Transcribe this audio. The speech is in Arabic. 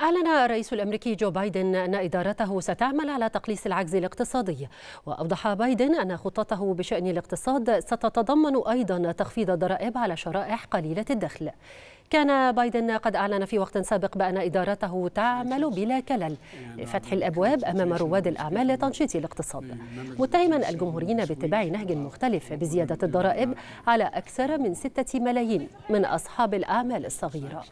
أعلن الرئيس الأمريكي جو بايدن أن إدارته ستعمل على تقليص العجز الاقتصادي وأوضح بايدن أن خطته بشأن الاقتصاد ستتضمن أيضا تخفيض الضرائب على شرائح قليلة الدخل كان بايدن قد أعلن في وقت سابق بأن إدارته تعمل بلا كلل لفتح الأبواب أمام رواد الأعمال لتنشيط الاقتصاد متهما الجمهوريين باتباع نهج مختلف بزيادة الضرائب على أكثر من ستة ملايين من أصحاب الأعمال الصغيرة